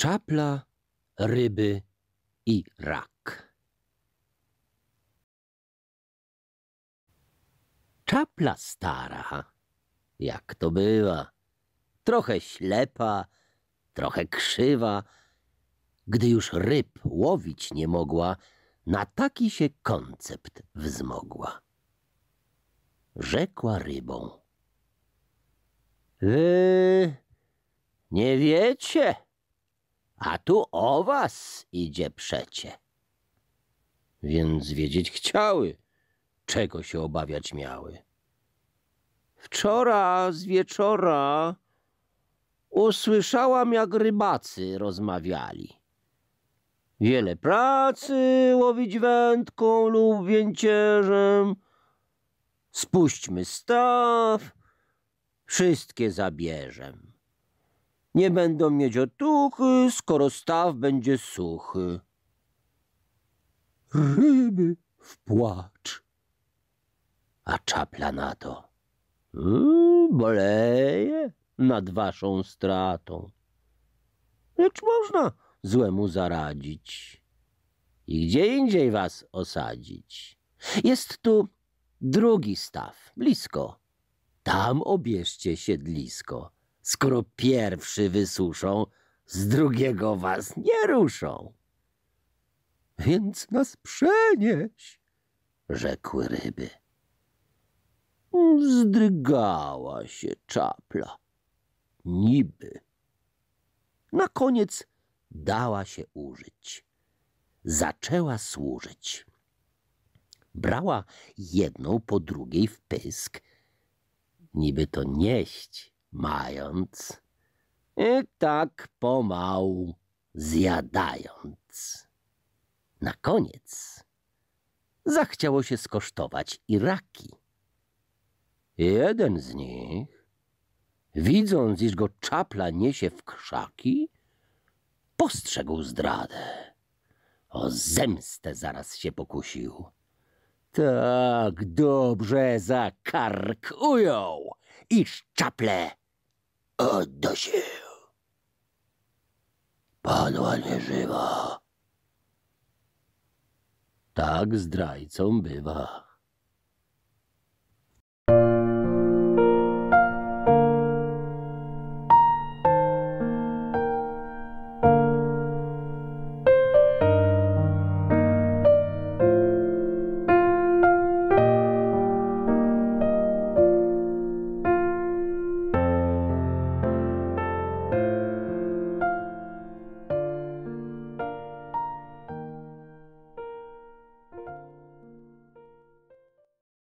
Czapla, ryby i rak. Czapla stara, jak to bywa, trochę ślepa, trochę krzywa, gdy już ryb łowić nie mogła, na taki się koncept wzmogła. Rzekła rybą. Wy nie wiecie, a tu o was idzie przecie. Więc wiedzieć chciały, czego się obawiać miały. Wczora z wieczora usłyszałam, jak rybacy rozmawiali. Wiele pracy łowić wędką lub więcierzem. Spuśćmy staw, wszystkie zabierzem. Nie będą mieć otuchy, skoro staw będzie suchy. Ryby w płacz. A czapla na to. Mm, boleje nad waszą stratą. Lecz można złemu zaradzić i gdzie indziej was osadzić. Jest tu drugi staw, blisko. Tam obierzcie siedlisko. Skoro pierwszy wysuszą, z drugiego was nie ruszą. Więc nas przenieś, rzekły ryby. Zdrygała się czapla. Niby. Na koniec dała się użyć. Zaczęła służyć. Brała jedną po drugiej w pysk. Niby to nieść mając i y, tak pomału zjadając. Na koniec zachciało się skosztować i raki. Jeden z nich, widząc, iż go czapla niesie w krzaki, postrzegł zdradę. O zemstę zaraz się pokusił. Tak dobrze zakarkują ujął, iż czaple się. Padła nieżywa. Tak zdrajcą bywa.